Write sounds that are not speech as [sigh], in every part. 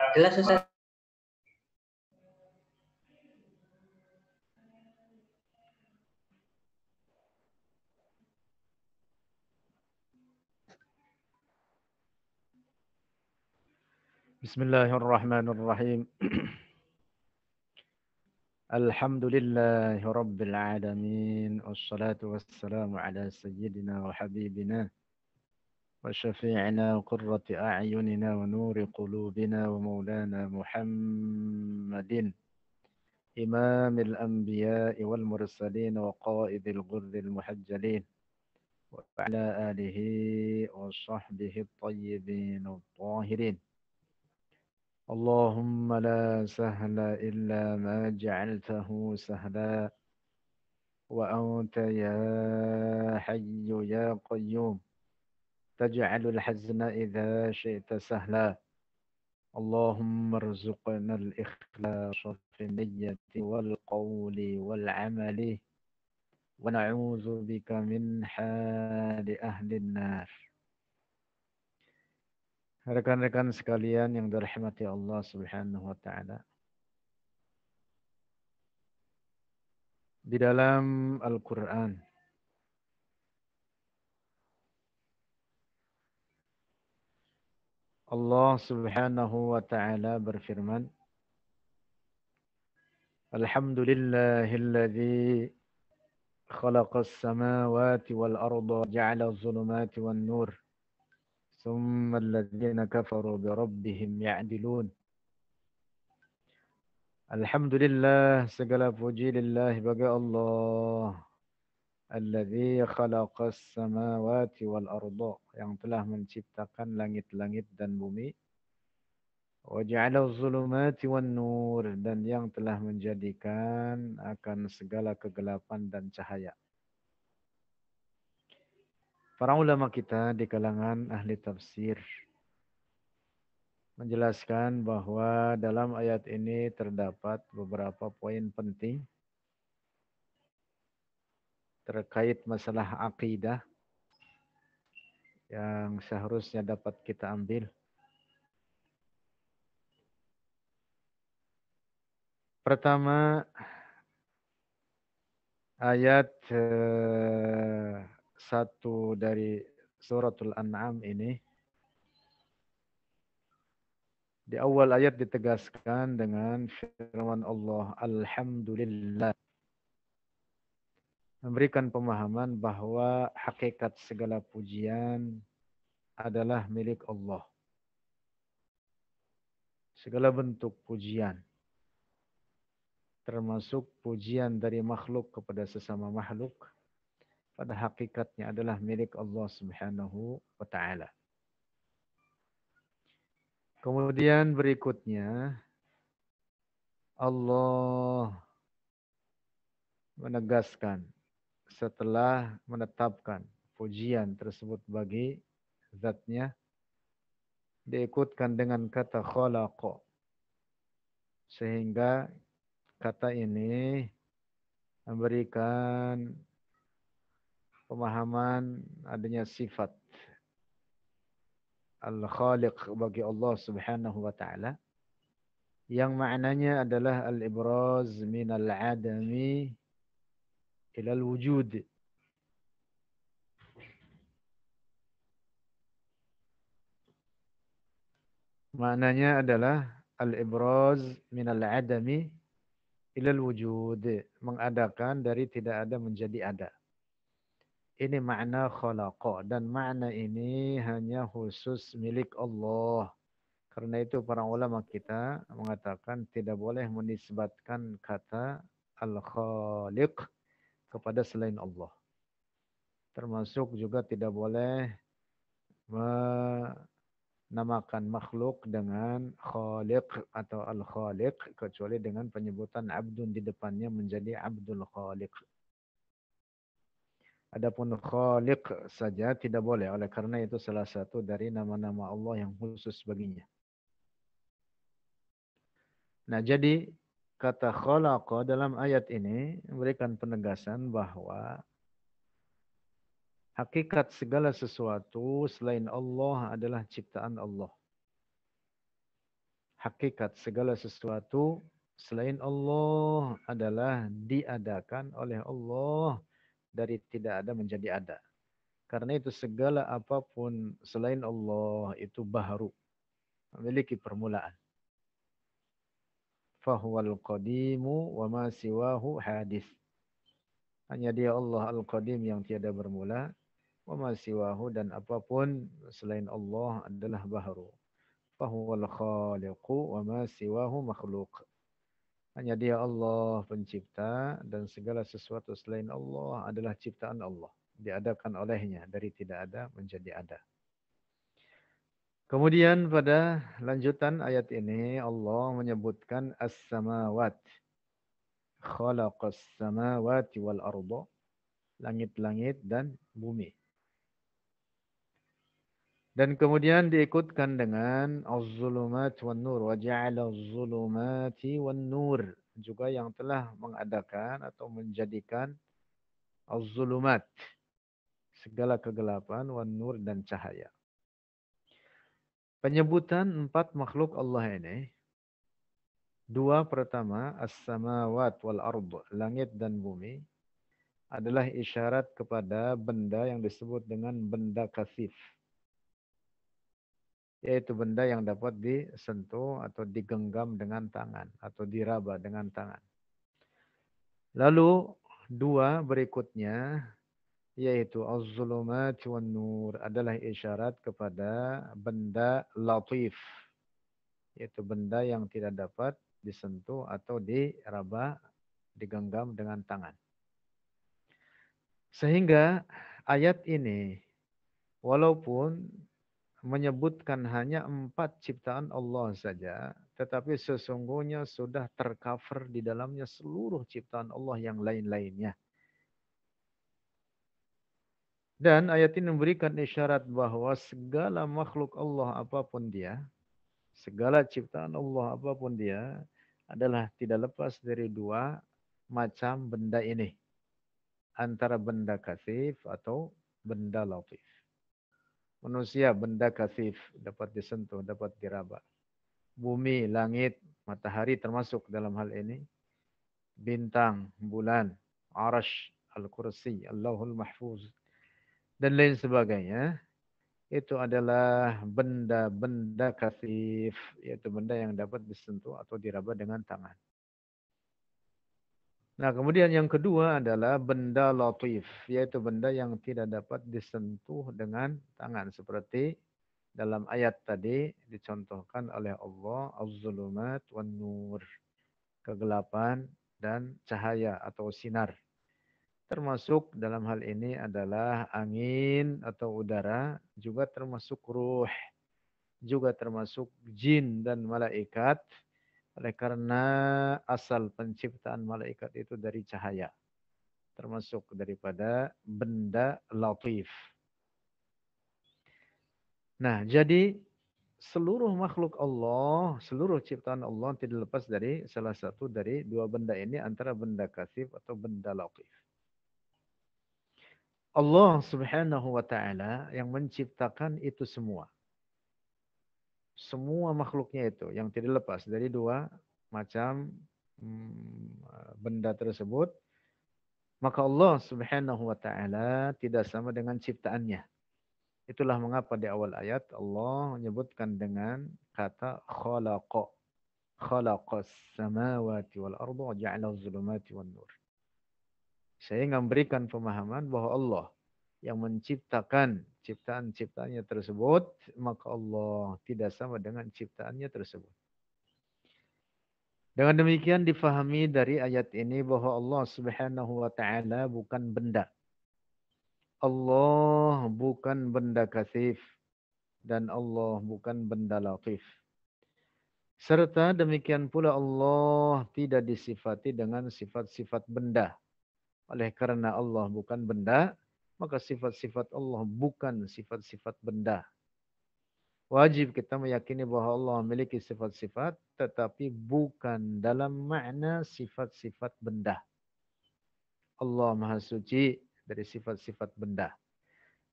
Jelas Ustaz. بسم الله الرحمن الرحيم [clears throat] الحمد لله رب العالمين والصلاة والسلام على سيدنا وحبيبنا وشفيعنا وقرة أعيننا ونور قلوبنا ومولانا محمد إمام الأنبياء والمرسلين وقائد الغر المحجلين وعلى آله وصحبه الطيبين الطاهرين اللهم لا سهل إلا ما جعلته سهلا وأنت يا حي يا قيوم taj'alul hazna idza syi'ta sahla Allahumma rzuqna al-ikhlasa fi niyyati wal qawli wal amali wa Rekan-rekan sekalian yang dirahmati Allah Subhanahu wa taala. Di dalam Al-Qur'an Allah Subhanahu wa taala berfirman Alhamdulillahilladzi khalaqas samawati wal arda ja'ala adh-dhulumati wan nur thumma alladhina kafaru bi rabbihim ya'dilun Alhamdulillah segala puji lillahi bagi Allah Alladhi khalaqas samawati wal ardu yang telah menciptakan langit-langit dan bumi wa zulumati wan nur dan yang telah menjadikan akan segala kegelapan dan cahaya. Para ulama kita di kalangan ahli tafsir menjelaskan bahwa dalam ayat ini terdapat beberapa poin penting terkait masalah akidah yang seharusnya dapat kita ambil. Pertama, ayat eh, satu dari suratul an'am ini. Di awal ayat ditegaskan dengan firman Allah, Alhamdulillah memberikan pemahaman bahwa hakikat segala pujian adalah milik Allah. Segala bentuk pujian, termasuk pujian dari makhluk kepada sesama makhluk, pada hakikatnya adalah milik Allah Subhanahu wa Ta'ala. Kemudian berikutnya, Allah menegaskan setelah menetapkan pujian tersebut bagi zatnya diikutkan dengan kata khalaqa sehingga kata ini memberikan pemahaman adanya sifat al-khaliq bagi Allah Subhanahu wa taala yang maknanya adalah al-ibraz min al-adami إلى الوجود Maknanya adalah al-ibraz al adami ilal wujud. Mengadakan dari tidak ada menjadi ada. Ini makna khalaqa. Dan makna ini hanya khusus milik Allah. Karena itu para ulama kita mengatakan tidak boleh menisbatkan kata al-khaliq kepada selain Allah. Termasuk juga tidak boleh menamakan makhluk dengan khaliq atau al-khaliq kecuali dengan penyebutan abdun di depannya menjadi abdul khaliq. Adapun khaliq saja tidak boleh oleh karena itu salah satu dari nama-nama Allah yang khusus baginya. Nah, jadi kata khalaqa dalam ayat ini memberikan penegasan bahwa hakikat segala sesuatu selain Allah adalah ciptaan Allah. Hakikat segala sesuatu selain Allah adalah diadakan oleh Allah dari tidak ada menjadi ada. Karena itu segala apapun selain Allah itu baru memiliki permulaan fahuwal qadimu wa ma siwahu hadis. Hanya dia Allah Al-Qadim yang tiada bermula, wa ma siwahu dan apapun selain Allah adalah baharu. Fahuwal khaliqu wa ma siwahu makhluk. Hanya dia Allah pencipta dan segala sesuatu selain Allah adalah ciptaan Allah. Diadakan olehnya dari tidak ada menjadi ada. Kemudian pada lanjutan ayat ini Allah menyebutkan as-samawat. Khalaqas samawati wal arda. Langit-langit dan bumi. Dan kemudian diikutkan dengan az-zulumat wan nur wa ja'ala az-zulumati wan nur juga yang telah mengadakan atau menjadikan az-zulumat segala kegelapan wan nur dan cahaya. Penyebutan empat makhluk Allah ini, dua pertama, as-samawat wal ard, langit dan bumi, adalah isyarat kepada benda yang disebut dengan benda kasif. Yaitu benda yang dapat disentuh atau digenggam dengan tangan atau diraba dengan tangan. Lalu dua berikutnya yaitu az-zulumat wan nur adalah isyarat kepada benda latif yaitu benda yang tidak dapat disentuh atau diraba digenggam dengan tangan sehingga ayat ini walaupun menyebutkan hanya empat ciptaan Allah saja tetapi sesungguhnya sudah tercover di dalamnya seluruh ciptaan Allah yang lain-lainnya dan ayat ini memberikan isyarat bahwa segala makhluk Allah apapun dia, segala ciptaan Allah apapun dia adalah tidak lepas dari dua macam benda ini. Antara benda kasif atau benda latif. Manusia benda kasif dapat disentuh, dapat diraba. Bumi, langit, matahari termasuk dalam hal ini. Bintang, bulan, arash, al-kursi, Allahul Mahfuz, dan lain sebagainya itu adalah benda-benda kasif yaitu benda yang dapat disentuh atau diraba dengan tangan. Nah, kemudian yang kedua adalah benda latif, yaitu benda yang tidak dapat disentuh dengan tangan seperti dalam ayat tadi dicontohkan oleh Allah az-zulumat wan nur kegelapan dan cahaya atau sinar Termasuk dalam hal ini adalah angin atau udara, juga termasuk ruh, juga termasuk jin dan malaikat. Oleh karena asal penciptaan malaikat itu dari cahaya, termasuk daripada benda latif. Nah, jadi seluruh makhluk Allah, seluruh ciptaan Allah tidak lepas dari salah satu dari dua benda ini antara benda kasif atau benda latif. Allah Subhanahu wa taala yang menciptakan itu semua. Semua makhluknya itu yang tidak lepas dari dua macam hmm, benda tersebut, maka Allah Subhanahu wa taala tidak sama dengan ciptaannya. Itulah mengapa di awal ayat Allah menyebutkan dengan kata khalaqa. Khalaqas samawati wal ardu wa ja'ala zulumati wal nur. Saya memberikan pemahaman bahwa Allah yang menciptakan ciptaan-ciptaannya tersebut, maka Allah tidak sama dengan ciptaannya tersebut. Dengan demikian difahami dari ayat ini bahwa Allah Subhanahu wa taala bukan benda. Allah bukan benda kasif dan Allah bukan benda latif. Serta demikian pula Allah tidak disifati dengan sifat-sifat benda oleh karena Allah bukan benda, maka sifat-sifat Allah bukan sifat-sifat benda. Wajib kita meyakini bahwa Allah memiliki sifat-sifat tetapi bukan dalam makna sifat-sifat benda. Allah Maha Suci dari sifat-sifat benda.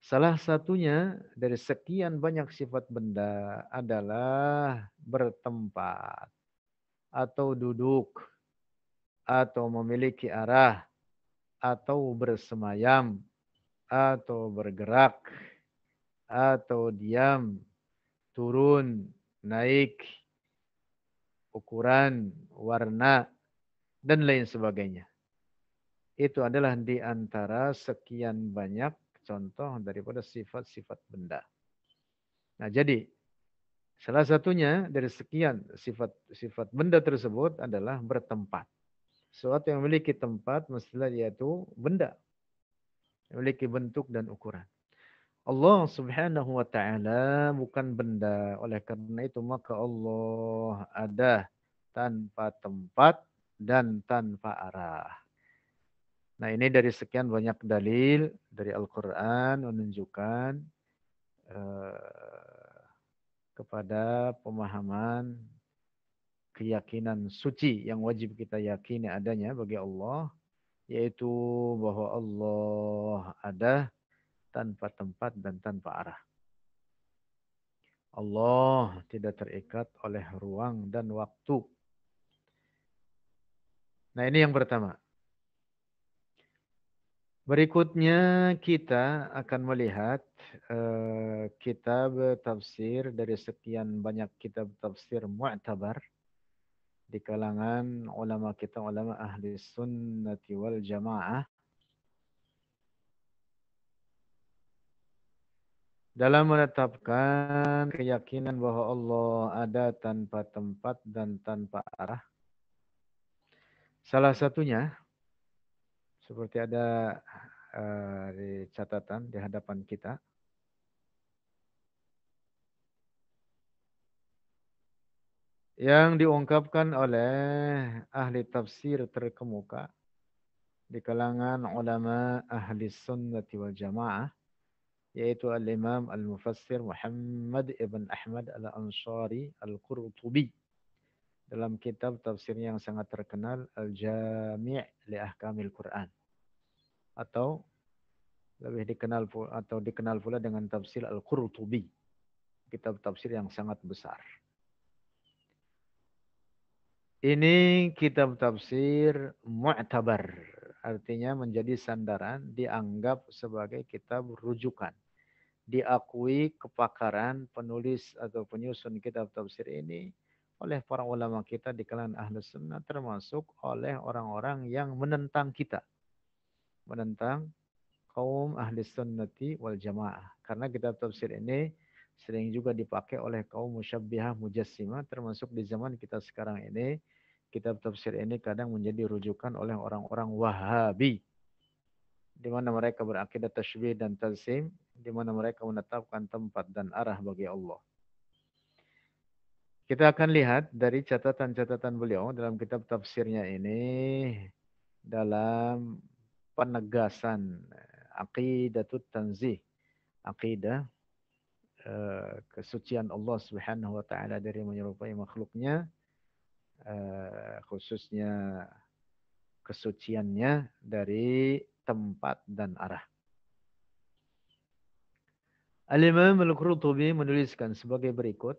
Salah satunya dari sekian banyak sifat benda adalah bertempat atau duduk atau memiliki arah atau bersemayam atau bergerak atau diam, turun, naik, ukuran, warna, dan lain sebagainya. Itu adalah di antara sekian banyak contoh daripada sifat-sifat benda. Nah, jadi salah satunya dari sekian sifat-sifat benda tersebut adalah bertempat. Sesuatu yang memiliki tempat, mestilah yaitu benda. Yang Memiliki bentuk dan ukuran. Allah subhanahu wa ta'ala bukan benda. Oleh karena itu maka Allah ada tanpa tempat dan tanpa arah. Nah ini dari sekian banyak dalil dari Al-Quran menunjukkan uh, kepada pemahaman keyakinan suci yang wajib kita yakini adanya bagi Allah, yaitu bahwa Allah ada tanpa tempat dan tanpa arah. Allah tidak terikat oleh ruang dan waktu. Nah ini yang pertama. Berikutnya kita akan melihat uh, kitab tafsir dari sekian banyak kitab tafsir mu'tabar di kalangan ulama kita, ulama ahli sunnati wal jamaah. Dalam menetapkan keyakinan bahwa Allah ada tanpa tempat dan tanpa arah. Salah satunya, seperti ada uh, di catatan di hadapan kita, yang diungkapkan oleh ahli tafsir terkemuka di kalangan ulama ahli sunnati wal jamaah yaitu al-imam al-mufassir Muhammad ibn Ahmad al-Ansari al-Qurtubi dalam kitab tafsir yang sangat terkenal Al-Jami' li Ahkamil Quran atau lebih dikenal atau dikenal pula dengan tafsir Al-Qurtubi kitab tafsir yang sangat besar ini kitab tafsir mu'tabar. Artinya menjadi sandaran, dianggap sebagai kitab rujukan. Diakui kepakaran penulis atau penyusun kitab tafsir ini oleh para ulama kita di kalangan ahli sunnah termasuk oleh orang-orang yang menentang kita. Menentang kaum ahli sunnati wal jamaah. Karena kitab tafsir ini sering juga dipakai oleh kaum musyabbihah mujassimah termasuk di zaman kita sekarang ini kitab tafsir ini kadang menjadi rujukan oleh orang-orang Wahabi di mana mereka berakidah tasybih dan tazim di mana mereka menetapkan tempat dan arah bagi Allah. Kita akan lihat dari catatan-catatan beliau dalam kitab tafsirnya ini dalam penegasan eh, aqidatut tanzih, aqidah Eh, kesucian Allah Subhanahu wa taala dari menyerupai makhluknya eh, khususnya kesuciannya dari tempat dan arah. Al-Imam Al-Qurtubi menuliskan sebagai berikut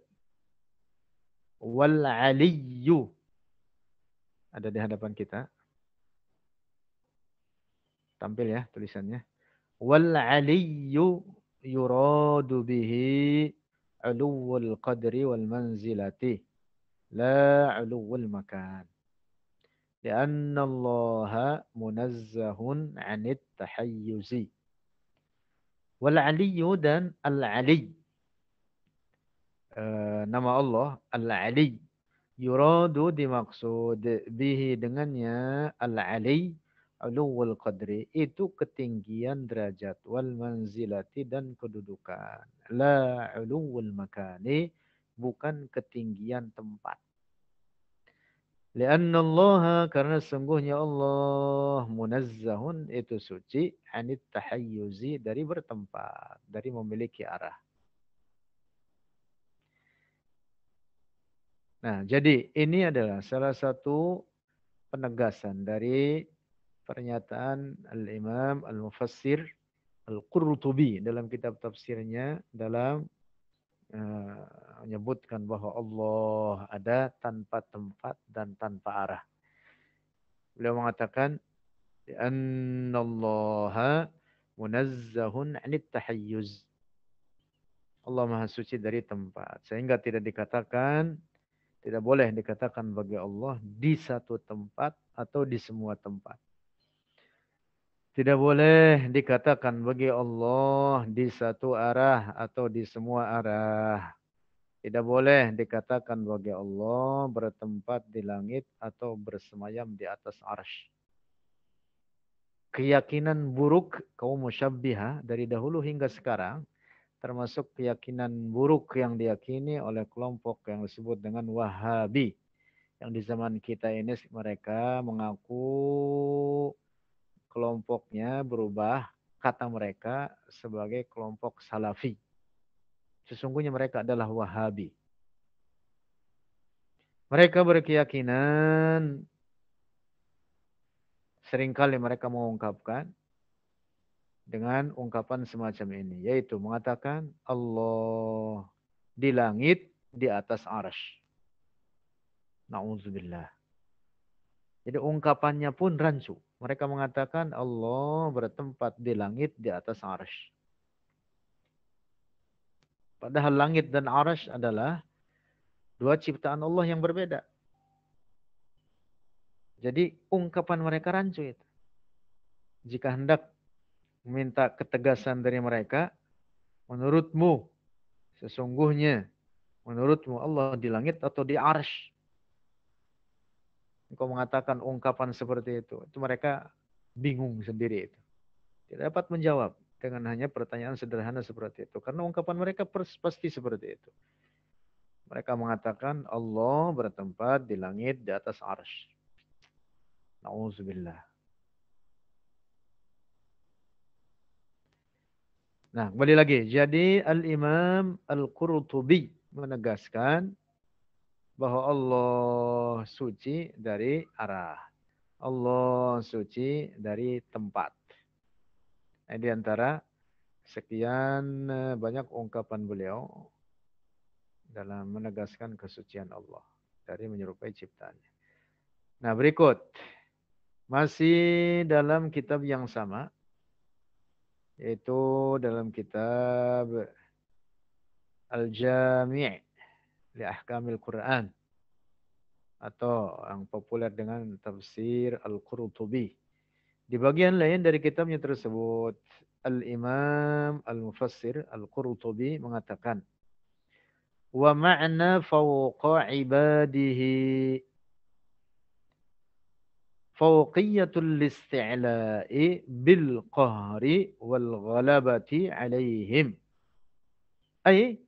wal Aliyu ada di hadapan kita. Tampil ya tulisannya. Wal Aliyu يراد به علو القدر والمنزلة لا علو المكان لأن الله منزه عن التحيز والعلي dan العلي نما الله العلي يراد al به دنيا العلي Alul qadri itu ketinggian derajat wal manzilati dan kedudukan la alul makani bukan ketinggian tempat karena Allah karena sungguhnya Allah munazzahun itu suci anit tahayyuzi dari bertempat, dari memiliki arah. Nah, jadi ini adalah salah satu penegasan dari pernyataan Al-Imam Al-Mufassir Al-Qurtubi dalam kitab tafsirnya dalam uh, menyebutkan bahwa Allah ada tanpa tempat dan tanpa arah. Beliau mengatakan anna Allah munazzahun 'anit tahayyuz. Allah Maha Suci dari tempat. Sehingga tidak dikatakan, tidak boleh dikatakan bagi Allah di satu tempat atau di semua tempat. Tidak boleh dikatakan bagi Allah di satu arah atau di semua arah. Tidak boleh dikatakan bagi Allah bertempat di langit atau bersemayam di atas arsh. Keyakinan buruk kaum musyabbiha dari dahulu hingga sekarang termasuk keyakinan buruk yang diyakini oleh kelompok yang disebut dengan Wahabi. Yang di zaman kita ini mereka mengaku kelompoknya berubah kata mereka sebagai kelompok salafi. Sesungguhnya mereka adalah wahabi. Mereka berkeyakinan seringkali mereka mengungkapkan dengan ungkapan semacam ini yaitu mengatakan Allah di langit di atas arash. Nauzubillah. Jadi ungkapannya pun rancu. Mereka mengatakan Allah bertempat di langit di atas arsh. Padahal langit dan arsh adalah dua ciptaan Allah yang berbeda. Jadi ungkapan mereka rancu itu. Jika hendak minta ketegasan dari mereka, menurutmu sesungguhnya menurutmu Allah di langit atau di arsh? engkau mengatakan ungkapan seperti itu, itu mereka bingung sendiri itu. Tidak dapat menjawab dengan hanya pertanyaan sederhana seperti itu. Karena ungkapan mereka pasti seperti itu. Mereka mengatakan Allah bertempat di langit di atas arsh. Nauzubillah. Nah, kembali lagi. Jadi Al-Imam Al-Qurtubi menegaskan bahwa Allah suci dari arah. Allah suci dari tempat. Nah, di antara sekian eh, banyak ungkapan beliau dalam menegaskan kesucian Allah dari menyerupai ciptaannya. Nah, berikut masih dalam kitab yang sama yaitu dalam kitab Al-Jami' li ahkamil Quran atau yang populer dengan tafsir Al-Qurtubi. Di bagian lain dari kitabnya tersebut, Al-Imam Al-Mufassir Al-Qurtubi mengatakan, "Wa ma'na fawqa ibadihi fawqiyatul isti'la'i bil qahri wal ghalabati 'alaihim." Ay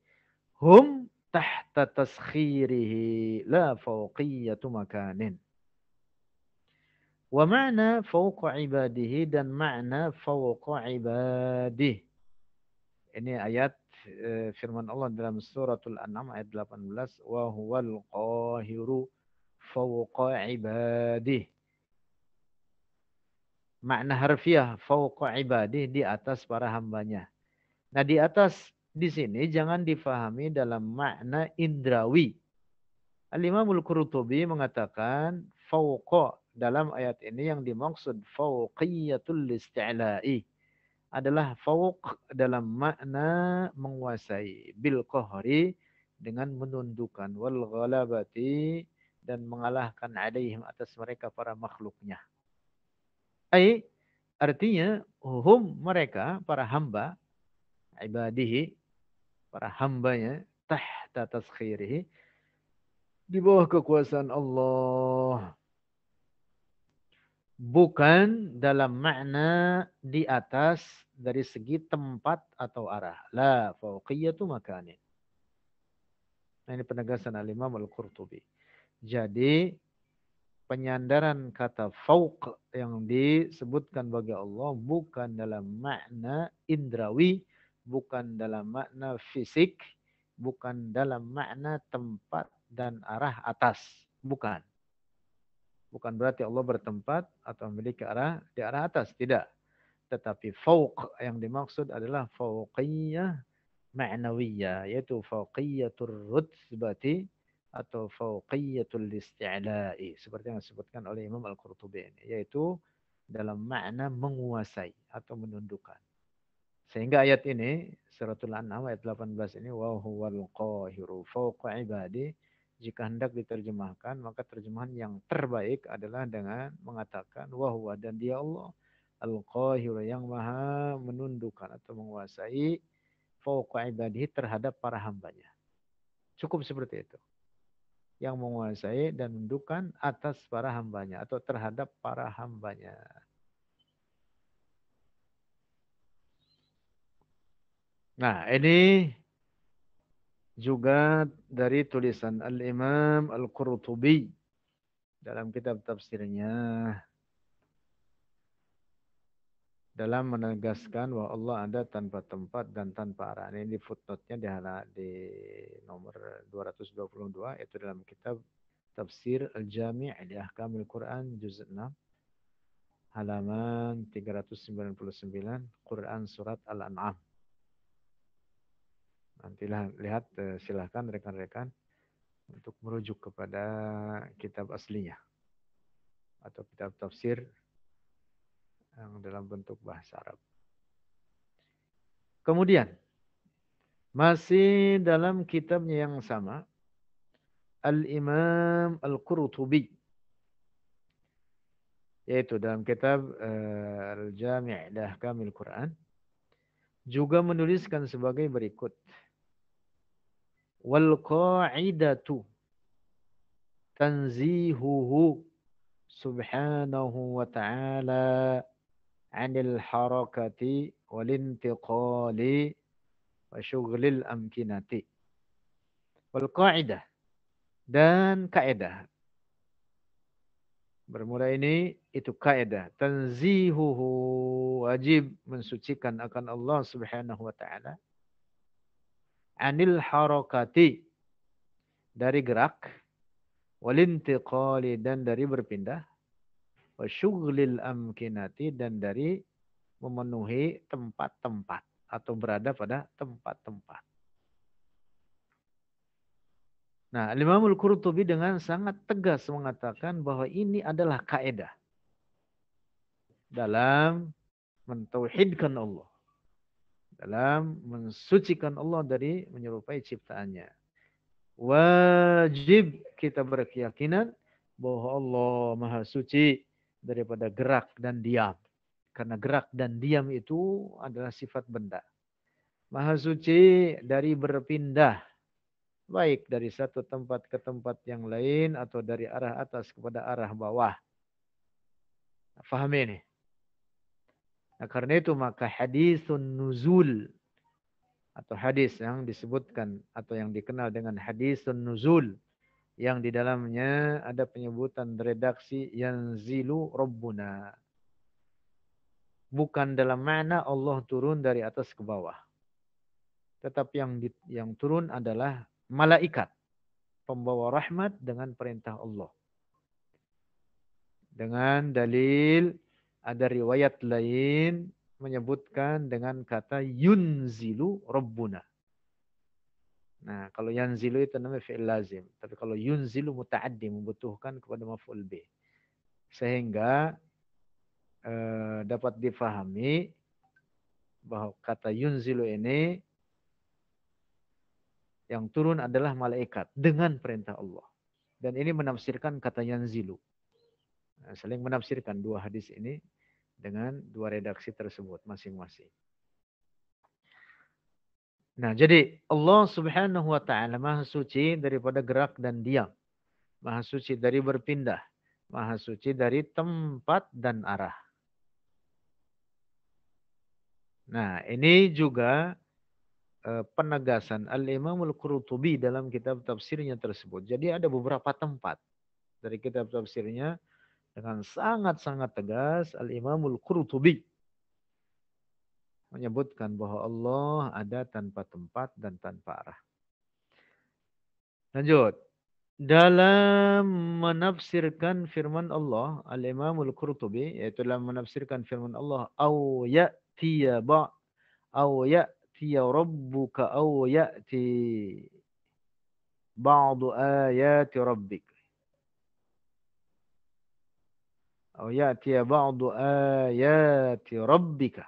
hum tahta taskhirihi la fauqiyatu makanin. Wa ma'na fauqa ibadihi dan ma'na fauqa ibadih. Ini ayat eh, firman Allah dalam suratul An'am ayat 18 wa huwal qahiru fauqa ibadih. Makna harfiah fauqa ibadih di atas para hambanya. Nah di atas di sini jangan difahami dalam makna indrawi. Al-Imamul Qurtubi mengatakan fauqa dalam ayat ini yang dimaksud fauqiyatul isti'la'i adalah fauq dalam makna menguasai bil qahri dengan menundukkan wal ghalabati dan mengalahkan alaihim atas mereka para makhluknya. Ai artinya hum mereka para hamba ibadihi para hambanya tahta taskhirihi di bawah kekuasaan Allah bukan dalam makna di atas dari segi tempat atau arah. La fauqiyatu makanin. Nah, ini penegasan Al-Imam Al-Qurtubi. Jadi penyandaran kata fauq yang disebutkan bagi Allah bukan dalam makna indrawi bukan dalam makna fisik, bukan dalam makna tempat dan arah atas, bukan. Bukan berarti Allah bertempat atau memiliki arah di arah atas, tidak. Tetapi fauq yang dimaksud adalah fauqiyah ma'nawiyah, yaitu fauqiyatul rutbati atau fauqiyatul isti'la'i. Seperti yang disebutkan oleh Imam Al-Qurtubi yaitu dalam makna menguasai atau menundukkan. Sehingga ayat ini suratul An'am ayat 18 ini wa huwal qahiru fawqa ibadi jika hendak diterjemahkan maka terjemahan yang terbaik adalah dengan mengatakan huwa dan dia Allah al-qahiru yang maha menundukkan atau menguasai fawqa ibadi terhadap para hambanya. Cukup seperti itu. Yang menguasai dan menundukkan atas para hambanya atau terhadap para hambanya. Nah, ini juga dari tulisan Al-Imam Al-Qurtubi dalam kitab tafsirnya dalam menegaskan bahwa Allah ada tanpa tempat dan tanpa arah. Ini di footnote-nya di, di nomor 222 yaitu dalam kitab Tafsir Al-Jami' li Ahkamil Quran juz 6 halaman 399 Quran surat Al-An'am. Nanti lihat eh, silahkan rekan-rekan untuk merujuk kepada kitab aslinya atau kitab tafsir yang dalam bentuk bahasa Arab. Kemudian masih dalam kitabnya yang sama Al-Imam Al-Qurtubi yaitu dalam kitab uh, eh, Al-Jami' Kamil Quran juga menuliskan sebagai berikut wal qa'idatu tanzihuhu subhanahu wa ta'ala anil harakati wal intiqali wa syughlil amkinati wal qa'idah dan kaedah bermula ini itu kaedah tanzihuhu wajib mensucikan akan Allah Subhanahu wa taala anil harokati dari gerak walintiqali dan dari berpindah wasyughlil amkinati dan dari memenuhi tempat-tempat atau berada pada tempat-tempat. Nah, Imamul Qurtubi dengan sangat tegas mengatakan bahwa ini adalah kaedah dalam mentauhidkan Allah dalam mensucikan Allah dari menyerupai ciptaannya. Wajib kita berkeyakinan bahwa Allah Maha Suci daripada gerak dan diam. Karena gerak dan diam itu adalah sifat benda. Maha Suci dari berpindah. Baik dari satu tempat ke tempat yang lain atau dari arah atas kepada arah bawah. Faham ini? Nah, karena itu maka hadisun nuzul atau hadis yang disebutkan atau yang dikenal dengan hadisun nuzul yang di dalamnya ada penyebutan redaksi yang zilu rabbuna. Bukan dalam mana Allah turun dari atas ke bawah. Tetapi yang di, yang turun adalah malaikat pembawa rahmat dengan perintah Allah. Dengan dalil ada riwayat lain menyebutkan dengan kata yunzilu rabbuna. Nah, kalau yanzilu itu namanya fi'il lazim. Tapi kalau yunzilu muta'addi membutuhkan kepada maf'ul bih. Sehingga eh, dapat difahami bahwa kata yunzilu ini yang turun adalah malaikat dengan perintah Allah. Dan ini menafsirkan kata yanzilu. Nah, saling menafsirkan dua hadis ini dengan dua redaksi tersebut masing-masing. Nah, jadi Allah Subhanahu wa taala Maha suci daripada gerak dan diam. Maha suci dari berpindah. Maha suci dari tempat dan arah. Nah, ini juga eh, penegasan Al-Imam Al-Qurtubi dalam kitab tafsirnya tersebut. Jadi ada beberapa tempat dari kitab tafsirnya dengan sangat-sangat tegas Al-Imamul Qurtubi menyebutkan bahwa Allah ada tanpa tempat dan tanpa arah. Lanjut. Dalam menafsirkan firman Allah, Al-Imamul Qurtubi, yaitu dalam menafsirkan firman Allah, Au ya'tiya ba' Au ya'tiya rabbuka Au ya'ti ba'du ayati rabbika Au ya'tiya ba'du ayati rabbika.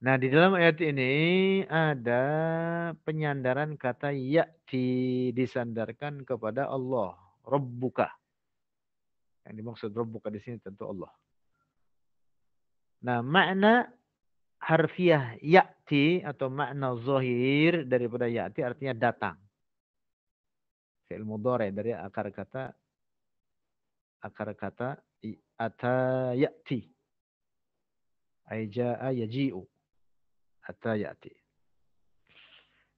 Nah, di dalam ayat ini ada penyandaran kata ya'ti disandarkan kepada Allah, Rabbuka. Yang dimaksud Rabbuka di sini tentu Allah. Nah, makna harfiah ya'ti atau makna zahir daripada ya'ti artinya datang. Fi'il mudhari dari akar kata akar kata أتى يأتي أي جاء يجيء أتى يأتي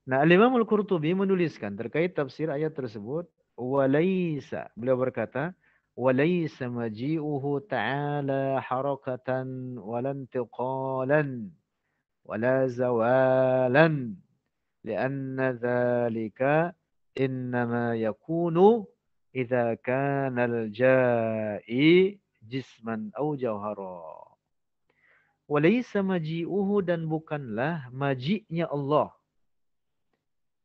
Nah, Imam Al-Qurtubi menuliskan terkait tafsir ayat tersebut, walaisa beliau berkata, walaisa maji'uhu ta'ala harakatan walantiqalan wala zawalan lianna dhalika innama yakunu idza kana al-ja'i jisman au jauhara. Walaysa maji'uhu dan bukanlah maji'nya Allah.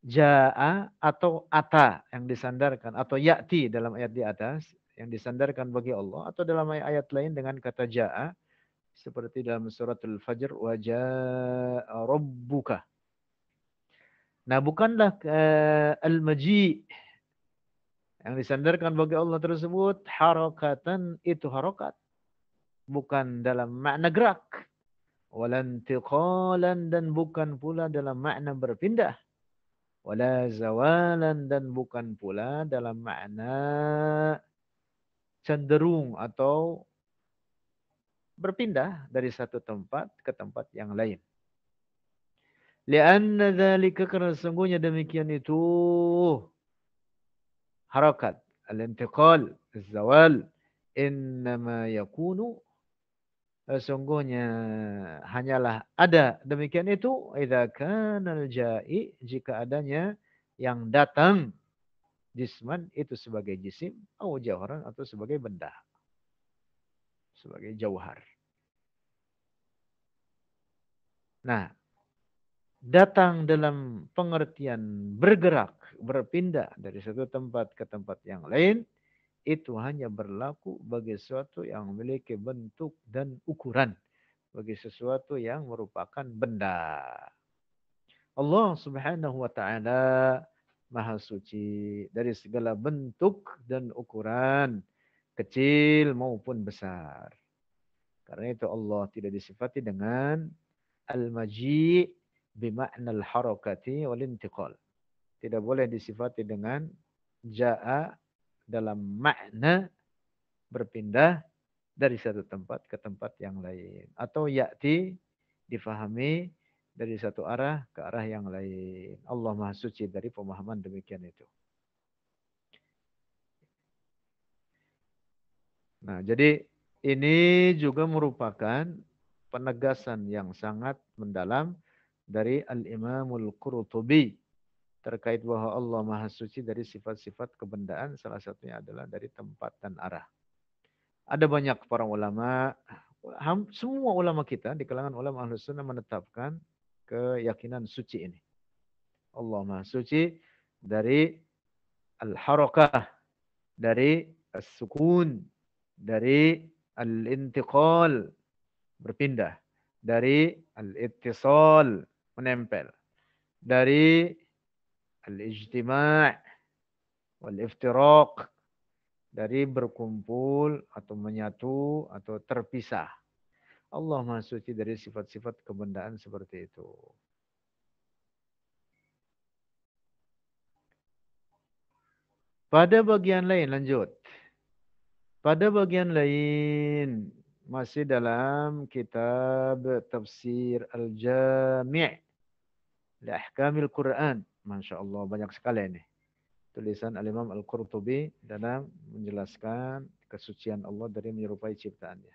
Ja'a atau ata yang disandarkan atau ya'ti dalam ayat di atas yang disandarkan bagi Allah atau dalam ayat lain dengan kata ja'a seperti dalam surat Al fajr wa ja'a rabbuka. Nah bukanlah uh, al-maji' Yang disandarkan bagi Allah tersebut harokatan itu harokat. Bukan dalam makna gerak. Walantiqalan dan bukan pula dalam makna berpindah. Wala zawalan dan bukan pula dalam makna cenderung atau berpindah dari satu tempat ke tempat yang lain. Lianna dhalika karena sungguhnya demikian itu Harakat, حركة الانتقال الزوال innama yakunu sungguhnya hanyalah ada demikian itu idza kanal jai jika adanya yang datang jisman itu sebagai jisim atau jawharan atau sebagai benda sebagai jauhar nah datang dalam pengertian bergerak berpindah dari satu tempat ke tempat yang lain, itu hanya berlaku bagi sesuatu yang memiliki bentuk dan ukuran. Bagi sesuatu yang merupakan benda. Allah subhanahu wa ta'ala maha suci dari segala bentuk dan ukuran. Kecil maupun besar. Karena itu Allah tidak disifati dengan al-maji' bima'nal al-harakati wal-intiqal tidak boleh disifati dengan ja'a dalam makna berpindah dari satu tempat ke tempat yang lain atau yakti difahami dari satu arah ke arah yang lain. Allah Maha Suci dari pemahaman demikian itu. Nah, jadi ini juga merupakan penegasan yang sangat mendalam dari Al-Imamul Qurtubi terkait bahwa Allah Maha Suci dari sifat-sifat kebendaan salah satunya adalah dari tempat dan arah. Ada banyak para ulama, semua ulama kita di kalangan ulama Ahlus Sunnah menetapkan keyakinan suci ini. Allah Maha Suci dari al-harakah, dari as-sukun, dari al-intiqal, berpindah, dari al-ittisal, menempel, dari الاجتماع والافتراق dari berkumpul atau menyatu atau terpisah. Allah Maha Suci dari sifat-sifat kebendaan seperti itu. Pada bagian lain lanjut. Pada bagian lain masih dalam kitab tafsir Al-Jami' li Ahkamil Quran Masya Allah banyak sekali ini. Tulisan Al-Imam Al-Qurtubi dalam menjelaskan kesucian Allah dari menyerupai ciptaannya.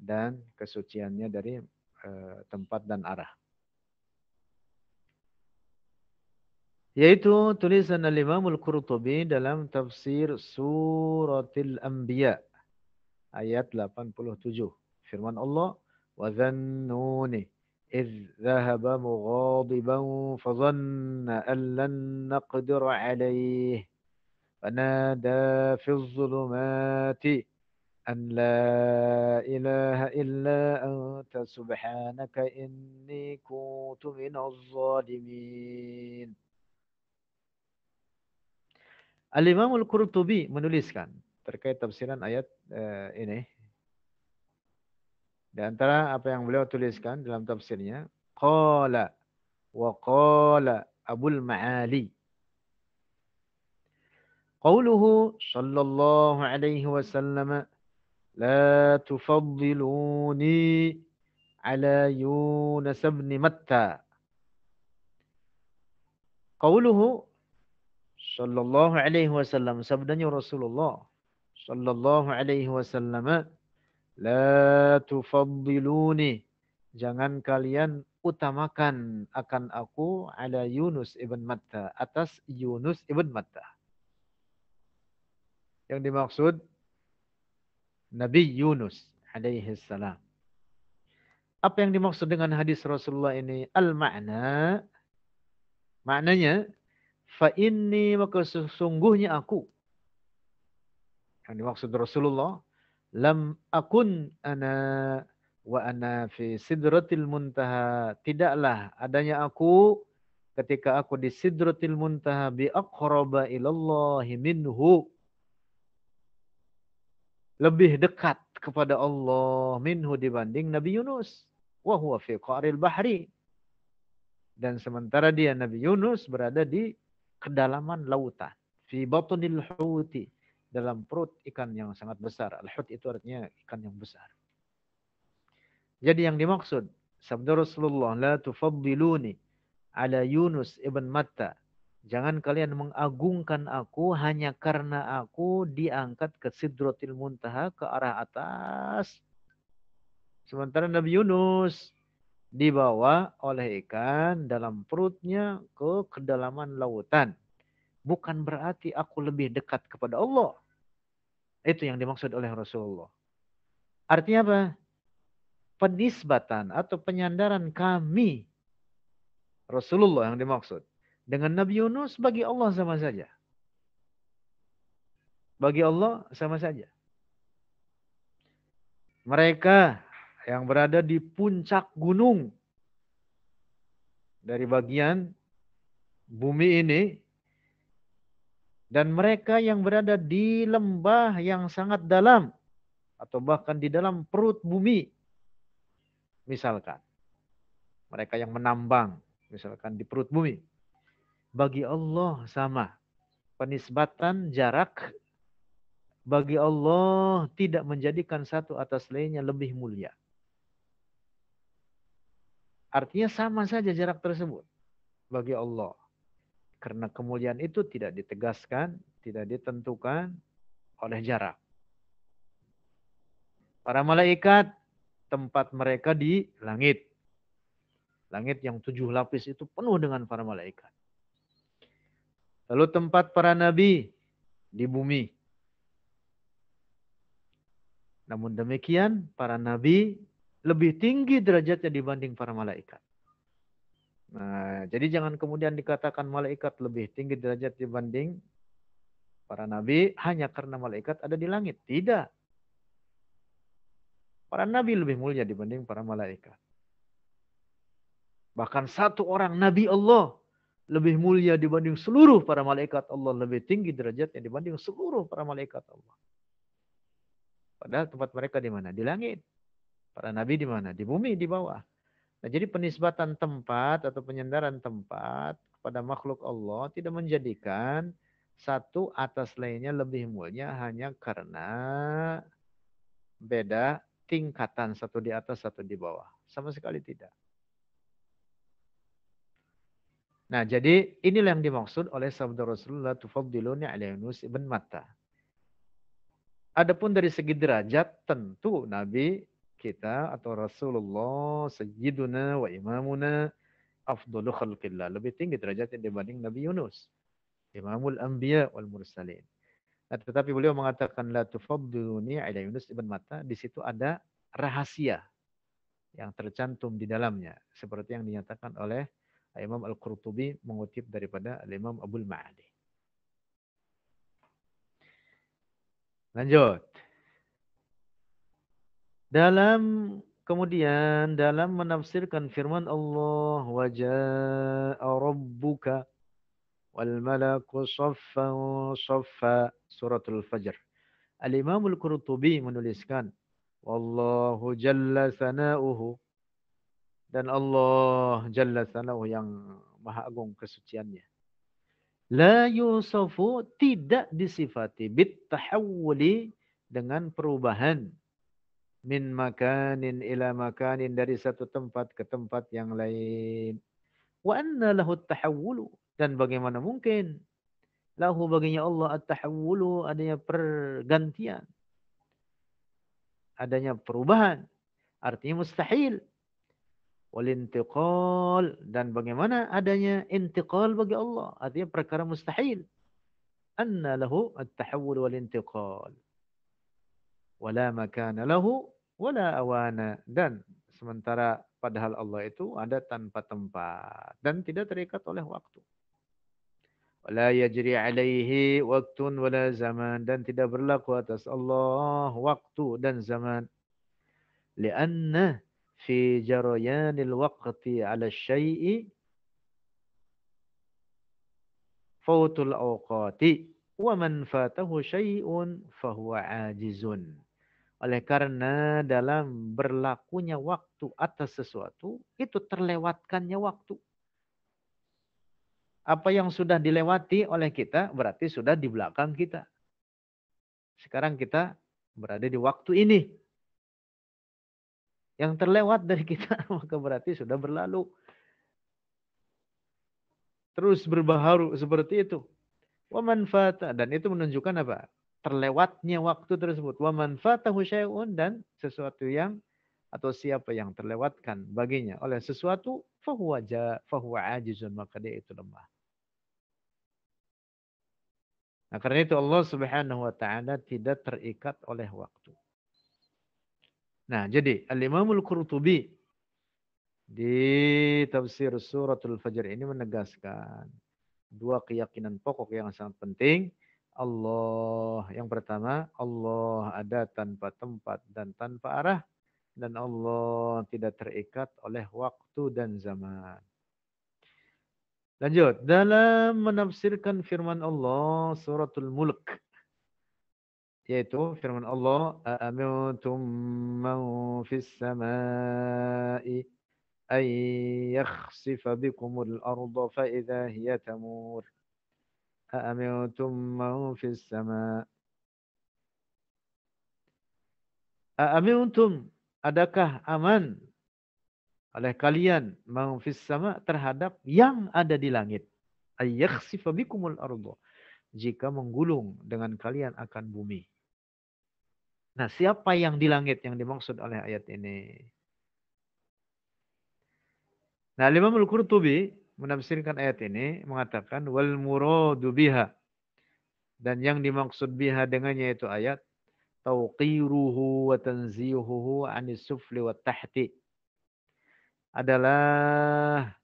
Dan kesuciannya dari e, tempat dan arah. Yaitu tulisan Al-Imam Al-Qurtubi dalam tafsir Suratil Anbiya ayat 87. Firman Allah, وَذَنُّونِ إذ ذهب مغاضبا فظن أن لن نقدر عليه فنادى في الظلمات أن لا إله إلا أنت سبحانك إني كنت من الظالمين الإمام القرطبي Qurtubi menuliskan terkait tafsiran ayat uh, ini Di antara apa yang beliau tuliskan dalam tafsirnya. Qala wa qala abul ma'ali. Qauluhu sallallahu alaihi wasallam. La tufadziluni ala Yunus ibn Matta. Qauluhu sallallahu alaihi wasallam. Sabdanya Rasulullah sallallahu alaihi wasallam. Sallallahu alaihi wasallam. La tufaddiluni. Jangan kalian utamakan akan aku ala Yunus ibn Matta. Atas Yunus ibn Matta. Yang dimaksud Nabi Yunus alaihi salam. Apa yang dimaksud dengan hadis Rasulullah ini? Al-ma'na. Maknanya, Fa'inni maka sesungguhnya aku. Yang dimaksud Rasulullah lam akun ana wa ana fi sidratil muntaha tidaklah adanya aku ketika aku di sidratil muntaha bi aqraba ilallahi minhu lebih dekat kepada Allah minhu dibanding Nabi Yunus wa huwa fi qaril bahri dan sementara dia Nabi Yunus berada di kedalaman lautan fi batnil huti dalam perut ikan yang sangat besar. Al-hut itu artinya ikan yang besar. Jadi yang dimaksud sabda Rasulullah la tufadziluni ala Yunus ibn Matta. Jangan kalian mengagungkan aku hanya karena aku diangkat ke Sidrotil Muntaha ke arah atas. Sementara Nabi Yunus dibawa oleh ikan dalam perutnya ke kedalaman lautan. Bukan berarti aku lebih dekat kepada Allah. Itu yang dimaksud oleh Rasulullah. Artinya apa? Penisbatan atau penyandaran kami. Rasulullah yang dimaksud. Dengan Nabi Yunus bagi Allah sama saja. Bagi Allah sama saja. Mereka yang berada di puncak gunung dari bagian bumi ini dan mereka yang berada di lembah yang sangat dalam atau bahkan di dalam perut bumi misalkan mereka yang menambang misalkan di perut bumi bagi Allah sama penisbatan jarak bagi Allah tidak menjadikan satu atas lainnya lebih mulia artinya sama saja jarak tersebut bagi Allah karena kemuliaan itu tidak ditegaskan, tidak ditentukan oleh jarak. Para malaikat tempat mereka di langit. Langit yang tujuh lapis itu penuh dengan para malaikat. Lalu tempat para nabi di bumi. Namun demikian para nabi lebih tinggi derajatnya dibanding para malaikat. Nah, jadi jangan kemudian dikatakan malaikat lebih tinggi derajat dibanding para nabi hanya karena malaikat ada di langit. Tidak. Para nabi lebih mulia dibanding para malaikat. Bahkan satu orang nabi Allah lebih mulia dibanding seluruh para malaikat Allah. Lebih tinggi derajatnya dibanding seluruh para malaikat Allah. Padahal tempat mereka di mana? Di langit. Para nabi di mana? Di bumi, di bawah. Nah, jadi penisbatan tempat atau penyandaran tempat kepada makhluk Allah tidak menjadikan satu atas lainnya lebih mulia hanya karena beda tingkatan satu di atas satu di bawah. Sama sekali tidak. Nah, jadi inilah yang dimaksud oleh sabda Rasulullah tufaddiluni ala Yunus ibn Matta. Adapun dari segi derajat tentu Nabi kita atau Rasulullah sayyiduna wa imamuna afdalu khalqillah. Lebih tinggi derajatnya dibanding Nabi Yunus. Imamul Anbiya wal Mursalin. Nah, tetapi beliau mengatakan la tufaddiluni ala Yunus ibn Mata. Di situ ada rahasia yang tercantum di dalamnya. Seperti yang dinyatakan oleh Imam Al-Qurtubi mengutip daripada Al Imam Abdul Ma'ali Lanjut. Dalam kemudian dalam menafsirkan firman Allah wajah jaa rabbuka wal malaku saffan saffa suratul fajr. Al-Imam Al-Qurtubi menuliskan wallahu jalla sanauhu dan Allah jalla sanauhu yang maha agung kesuciannya. La yusafu tidak disifati bit tahawuli dengan perubahan min makanin ila makanin dari satu tempat ke tempat yang lain wa anna lahu at-tahawul dan bagaimana mungkin lahu baginya Allah at-tahawul adanya pergantian adanya perubahan artinya mustahil wal intiqal dan bagaimana adanya intiqal bagi Allah artinya perkara mustahil anna lahu at-tahawul wal intiqal wala makana lahu wala awana dan sementara padahal Allah itu ada tanpa tempat dan tidak terikat oleh waktu. Wala yajri alaihi waktun wala zaman dan tidak berlaku atas Allah waktu dan zaman. Lianna fi jarayanil waqti ala syai'i fautul awqati wa man fatahu syai'un fahuwa ajizun. Oleh karena dalam berlakunya waktu atas sesuatu, itu terlewatkannya waktu. Apa yang sudah dilewati oleh kita berarti sudah di belakang kita. Sekarang kita berada di waktu ini. Yang terlewat dari kita [laughs] maka berarti sudah berlalu. Terus berbaharu seperti itu. dan itu menunjukkan apa? terlewatnya waktu tersebut. Wa manfaatahu syai'un dan sesuatu yang atau siapa yang terlewatkan baginya oleh sesuatu fahuwa ja, fahuwa ajizun maka dia itu lemah. Nah, karena itu Allah Subhanahu wa taala tidak terikat oleh waktu. Nah, jadi Al-Imamul Qurtubi di tafsir suratul Fajr ini menegaskan dua keyakinan pokok yang sangat penting Allah. Yang pertama, Allah ada tanpa tempat dan tanpa arah dan Allah tidak terikat oleh waktu dan zaman. Lanjut, dalam menafsirkan firman Allah suratul Mulk yaitu firman Allah aamintum man fis samai ay yakhsifa bikumul arda fa idza hiya tamur أأمنتم من في السماء أأمنتم adakah aman oleh kalian man fis sama terhadap yang ada di langit ayyakhsifa bikumul ardu jika menggulung dengan kalian akan bumi. Nah, siapa yang di langit yang dimaksud oleh ayat ini? Nah, Imam Al-Qurtubi menafsirkan ayat ini mengatakan wal muradu biha dan yang dimaksud biha dengannya itu ayat tauqiruhu wa tanzihuhu anis sufli wa tahti adalah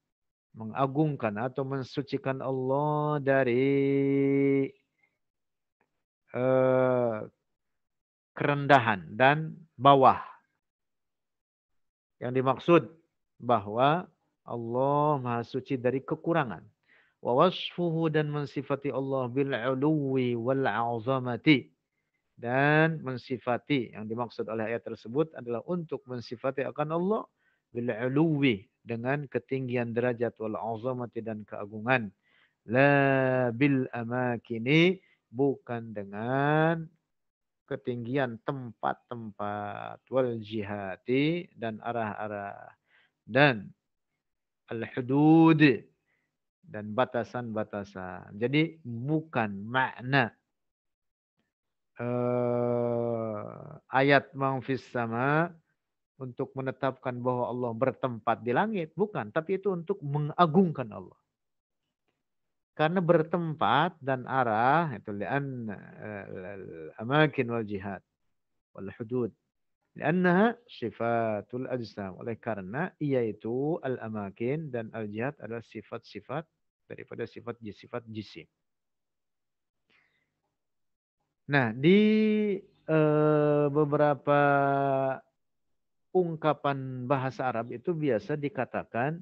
mengagungkan atau mensucikan Allah dari uh, kerendahan dan bawah. Yang dimaksud bahwa Allah Maha Suci dari kekurangan. Wa wasfuhu dan mensifati Allah bil uluwi wal azamati. Dan mensifati yang dimaksud oleh ayat tersebut adalah untuk mensifati akan Allah bil uluwi dengan ketinggian derajat wal azamati dan keagungan. La bil amakini bukan dengan ketinggian tempat-tempat wal jihati dan arah-arah dan al-hudud dan batasan-batasan. Jadi bukan makna uh, ayat mangfis sama untuk menetapkan bahwa Allah bertempat di langit, bukan, tapi itu untuk mengagungkan Allah. Karena bertempat dan arah itu lian uh, amakin wal jihad wal hudud Lianna sifatul ajsam. Oleh karena yaitu al-amakin dan al-jihad adalah sifat-sifat daripada sifat-sifat jisim. Nah, di e, beberapa ungkapan bahasa Arab itu biasa dikatakan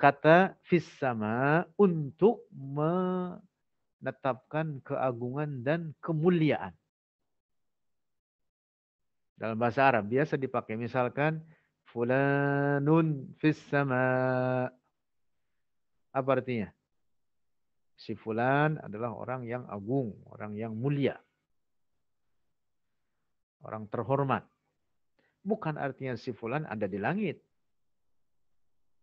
kata fis sama untuk menetapkan keagungan dan kemuliaan. Dalam bahasa Arab biasa dipakai misalkan fulanun fis sama. Apa artinya? Si fulan adalah orang yang agung, orang yang mulia. Orang terhormat. Bukan artinya si fulan ada di langit.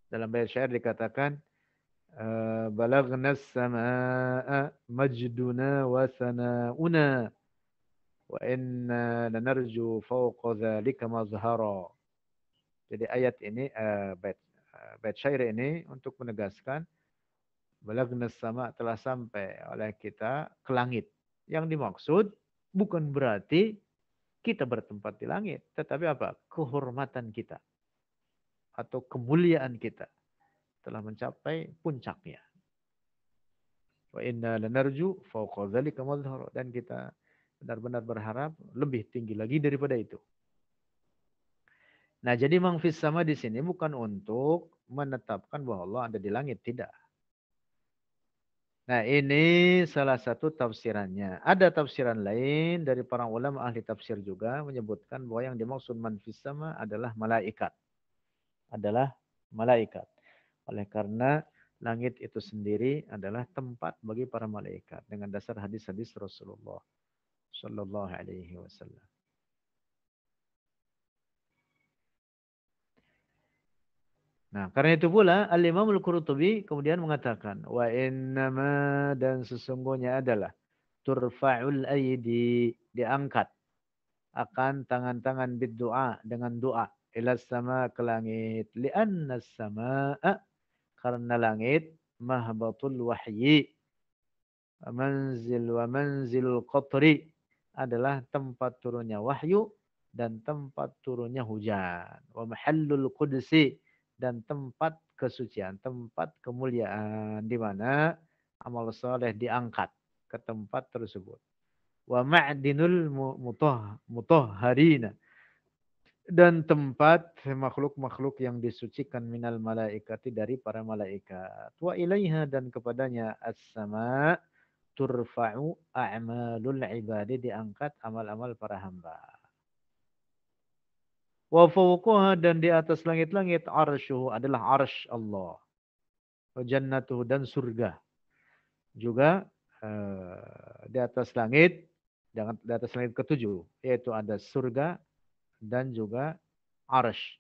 Dalam bahasa syair dikatakan balagnas sama majduna wasana una. وَإِنَّا لنرجو فوق ذلك مظهرا Jadi ayat ini, uh, bait, uh, bait syair ini untuk menegaskan balagnas sama telah sampai oleh kita ke langit. Yang dimaksud bukan berarti kita bertempat di langit, tetapi apa? Kehormatan kita atau kemuliaan kita telah mencapai puncaknya. Wa inna lanarju fawqa dzalika dan kita benar-benar berharap lebih tinggi lagi daripada itu. Nah, jadi mangfis sama di sini bukan untuk menetapkan bahwa Allah ada di langit, tidak. Nah, ini salah satu tafsirannya. Ada tafsiran lain dari para ulama ahli tafsir juga menyebutkan bahwa yang dimaksud manfis sama adalah malaikat. Adalah malaikat. Oleh karena langit itu sendiri adalah tempat bagi para malaikat dengan dasar hadis-hadis Rasulullah sallallahu alaihi wasallam. Nah, karena itu pula Al-Imam Al-Qurtubi kemudian mengatakan, "Wa innama dan sesungguhnya adalah turfa'ul aidi diangkat akan tangan-tangan berdoa dengan doa ila sama ke langit li'anna samaa karena langit mahbatul wahyi manzil wa manzil qatri adalah tempat turunnya wahyu dan tempat turunnya hujan. Wa mahallul qudsi dan tempat kesucian, tempat kemuliaan di mana amal soleh diangkat ke tempat tersebut. Wa ma'dinul mutahharina dan tempat makhluk-makhluk yang disucikan minal malaikati dari para malaikat. Wa ilaiha dan kepadanya as-sama' turfa'u a'malul ibadi diangkat amal-amal para hamba. Wa fawquha dan di atas langit-langit arsyuhu adalah arsy Allah. Wa jannatuhu dan surga. Juga eh, di atas langit di atas langit ketujuh yaitu ada surga dan juga arsy.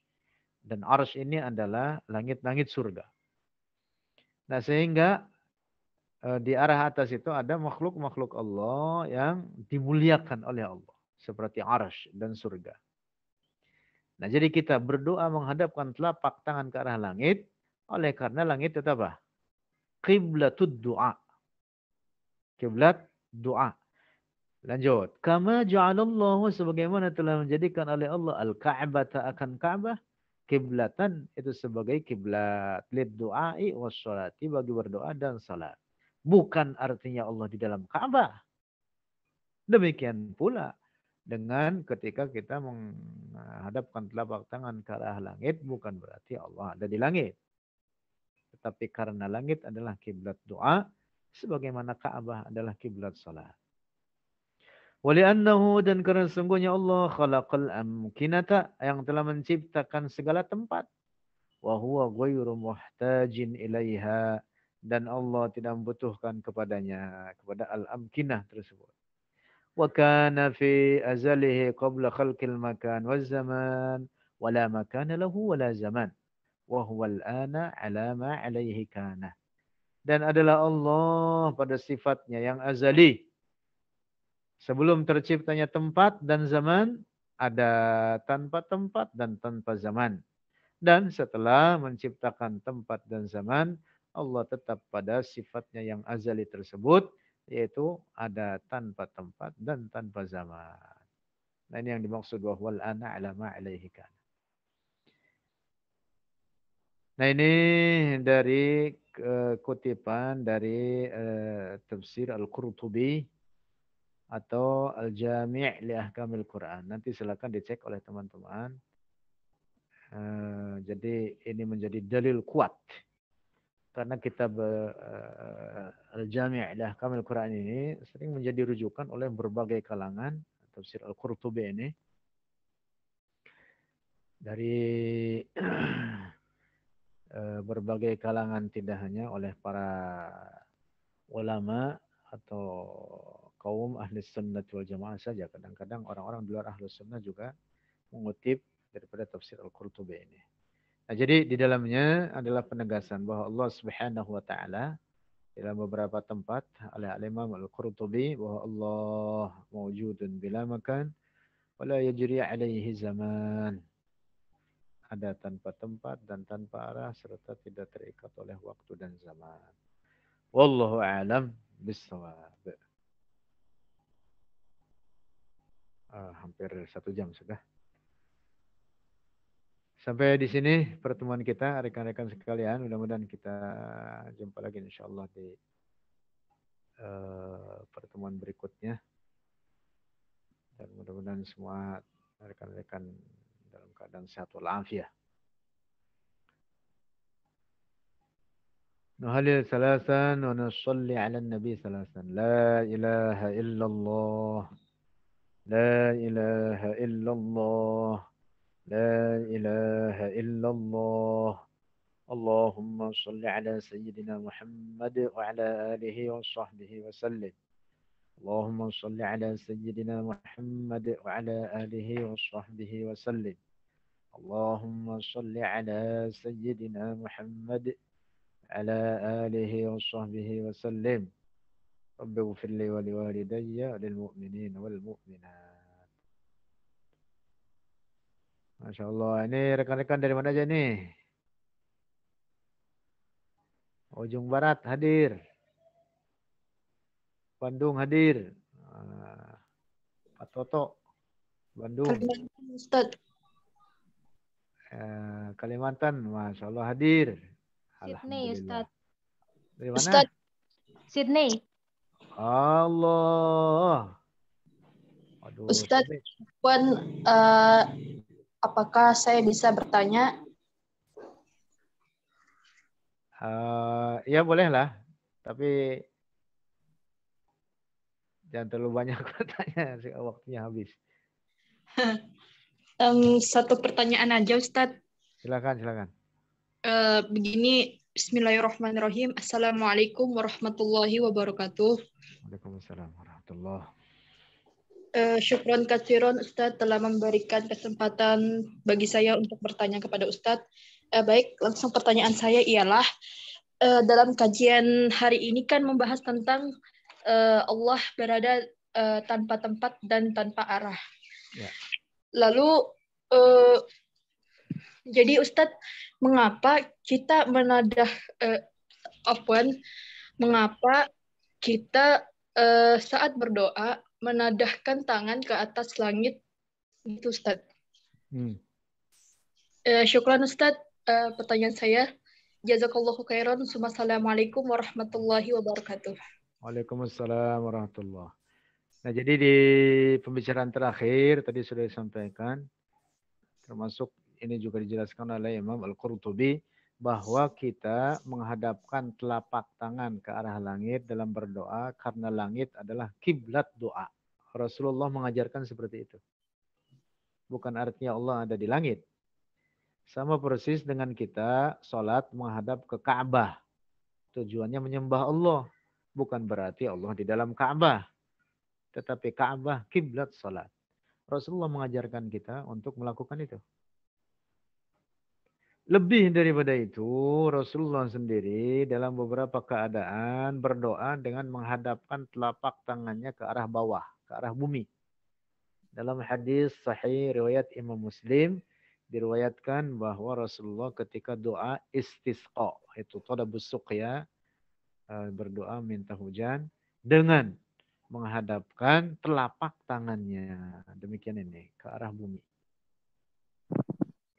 Dan arsy ini adalah langit-langit surga. Nah, sehingga Eh, di arah atas itu ada makhluk-makhluk Allah yang dimuliakan oleh Allah seperti arsh dan surga. Nah, jadi kita berdoa menghadapkan telapak tangan ke arah langit oleh karena langit tetap apa? Qiblatud du'a. Qiblat doa. Lanjut. Kama ja'alallahu sebagaimana telah menjadikan oleh Allah al-Ka'bata akan Ka'bah kiblatan itu sebagai kiblat lid du'ai was sholati bagi berdoa dan salat bukan artinya Allah di dalam Ka'bah. Demikian pula dengan ketika kita menghadapkan telapak tangan ke arah langit bukan berarti Allah ada di langit. Tetapi karena langit adalah kiblat doa sebagaimana Ka'bah adalah kiblat salat. Waliannahu dan karena sungguhnya Allah khalaqal amkinata yang telah menciptakan segala tempat wa huwa muhtajin ilaiha dan Allah tidak membutuhkan kepadanya kepada al-amkinah tersebut. Wa kana fi azalihi qabla khalqil makan waz zaman la makana lahu la zaman wa huwa al-ana ala ma alayhi kana. Dan adalah Allah pada sifatnya yang azali. Sebelum terciptanya tempat dan zaman, ada tanpa tempat dan tanpa zaman. Dan setelah menciptakan tempat dan zaman, Allah tetap pada sifatnya yang azali tersebut, yaitu ada tanpa tempat dan tanpa zaman. Nah ini yang dimaksud wahwal ana ala ma alaihi kana. Nah ini dari kutipan dari eh, tafsir Al-Qurtubi atau Al-Jami' li Ahkamil Quran. Nanti silakan dicek oleh teman-teman. Eh, jadi ini menjadi dalil kuat karena kita uh, eh, eh, Al-Jami' Kamil Quran ini sering menjadi rujukan oleh berbagai kalangan tafsir Al-Qurtubi ini dari [clears throat] eh, berbagai kalangan tidak hanya oleh para ulama atau kaum ahli sunnah wal jamaah saja kadang-kadang orang-orang di luar ahli sunnah juga mengutip daripada tafsir Al-Qurtubi ini. Nah, jadi di dalamnya adalah penegasan bahwa Allah Subhanahu wa taala dalam beberapa tempat oleh Al-Imam Al-Qurtubi bahwa Allah mawjudun bila makan wa la yajri alaihi zaman. Ada tanpa tempat dan tanpa arah serta tidak terikat oleh waktu dan zaman. Wallahu a'lam bissawab. Uh, hampir satu jam sudah. Sampai di sini pertemuan kita rekan-rekan sekalian. Mudah-mudahan kita jumpa lagi insya Allah di uh, pertemuan berikutnya. Dan mudah-mudahan semua rekan-rekan dalam keadaan sehat walafiat. Nuhalil Salasan, wa nusalli ala nabi salasan. La ilaha illallah. La ilaha illallah. لا إله إلا الله اللهم صل على سيدنا محمد وعلى آله وصحبه وسلم اللهم صل على سيدنا محمد وعلى آله وصحبه وسلم اللهم صل على سيدنا محمد على آله وصحبه وسلم رب اغفر لي ولوالدي وللمؤمنين والمؤمنات Masya Allah. Ini rekan-rekan dari mana aja nih? Ujung Barat hadir. Bandung hadir. Ah, Pak Toto, Bandung. Kalimantan, eh, Kalimantan, Masya Allah hadir. Sydney, Ustaz. Dari mana? Ustaz, Sydney. Allah. Aduh, Ustaz, Puan uh, eh, Apakah saya bisa bertanya? Uh, ya bolehlah, tapi jangan terlalu banyak bertanya [laughs] waktunya habis. um, [laughs] satu pertanyaan aja Ustadz. Silakan, silakan. Uh, begini, Bismillahirrahmanirrahim. Assalamualaikum warahmatullahi wabarakatuh. Waalaikumsalam warahmatullahi uh, syukron Katsiron Ustadz telah memberikan kesempatan bagi saya untuk bertanya kepada Ustadz. Uh, baik, langsung pertanyaan saya ialah, uh, dalam kajian hari ini kan membahas tentang uh, Allah berada uh, tanpa tempat dan tanpa arah. Ya. Lalu, uh, jadi Ustadz, mengapa kita menadah, uh, open? mengapa kita uh, saat berdoa menadahkan tangan ke atas langit itu Ustaz. Hmm. Uh, syukran Ustaz, uh, pertanyaan saya. Jazakallahu khairan. Assalamualaikum warahmatullahi wabarakatuh. Waalaikumsalam warahmatullahi Nah, jadi di pembicaraan terakhir tadi sudah disampaikan termasuk ini juga dijelaskan oleh Imam Al-Qurtubi bahwa kita menghadapkan telapak tangan ke arah langit dalam berdoa karena langit adalah kiblat doa. Rasulullah mengajarkan seperti itu. Bukan artinya Allah ada di langit. Sama persis dengan kita sholat menghadap ke Ka'bah. Tujuannya menyembah Allah. Bukan berarti Allah di dalam Ka'bah. Tetapi Ka'bah kiblat sholat. Rasulullah mengajarkan kita untuk melakukan itu. Lebih daripada itu, Rasulullah sendiri dalam beberapa keadaan berdoa dengan menghadapkan telapak tangannya ke arah bawah, ke arah bumi. Dalam hadis sahih riwayat Imam Muslim diriwayatkan bahwa Rasulullah ketika doa istisqa itu tada busuk ya eh, berdoa minta hujan dengan menghadapkan telapak tangannya demikian ini ke arah bumi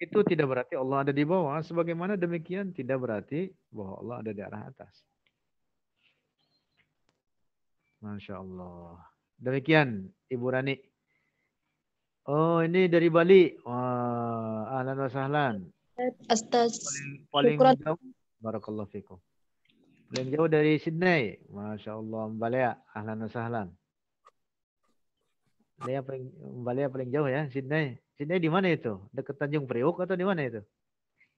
itu tidak berarti Allah ada di bawah. Sebagaimana demikian tidak berarti bahwa Allah ada di arah atas. Masya Allah. Demikian Ibu Rani. Oh ini dari Bali. Wah, ahlan wa sahlan. Astaz. Paling, paling jauh. Barakallahu fikum. Paling jauh dari Sydney. Masya Allah. Mbak Ahlan wa sahlan. Balai yang paling Balai yang paling jauh ya, Sydney. Sydney di mana itu? Dekat Tanjung Priok atau di mana itu?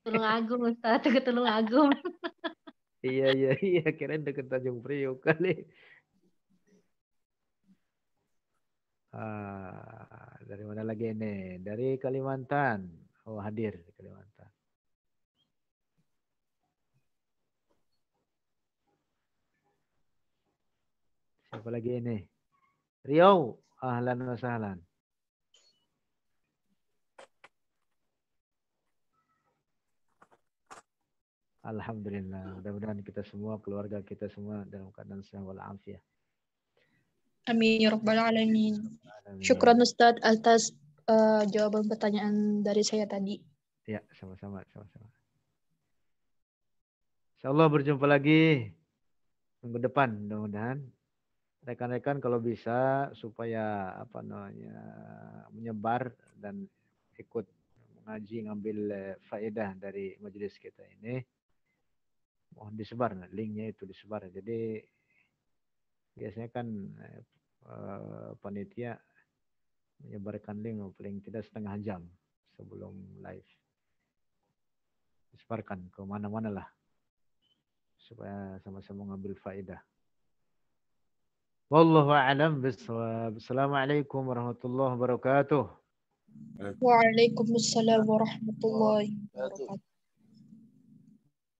Tulung Agung, Ustaz, dekat Tulung Agung. [laughs] iya, iya, iya, keren dekat Tanjung Priok kali. Ah, dari mana lagi ini? Dari Kalimantan. Oh, hadir di Kalimantan. Siapa lagi ini? Riau. Ahlan wa sahlan. Alhamdulillah. Mudah-mudahan kita semua, keluarga kita semua dalam keadaan sehat walafiat. Amin ya rabbal alamin. Syukran Ustaz atas uh, jawaban pertanyaan dari saya tadi. Ya, sama-sama, sama-sama. Insyaallah berjumpa lagi minggu depan mudah-mudahan rekan-rekan kalau bisa supaya apa namanya menyebar dan ikut mengaji ngambil eh, faedah dari majelis kita ini mohon disebar nah, linknya itu disebar jadi biasanya kan eh, eh, panitia menyebarkan link paling tidak setengah jam sebelum live disebarkan mana mana lah supaya sama-sama ngambil faedah والله أعلم بالصواب السلام عليكم ورحمة الله وبركاته وعليكم السلام ورحمة الله وبركاته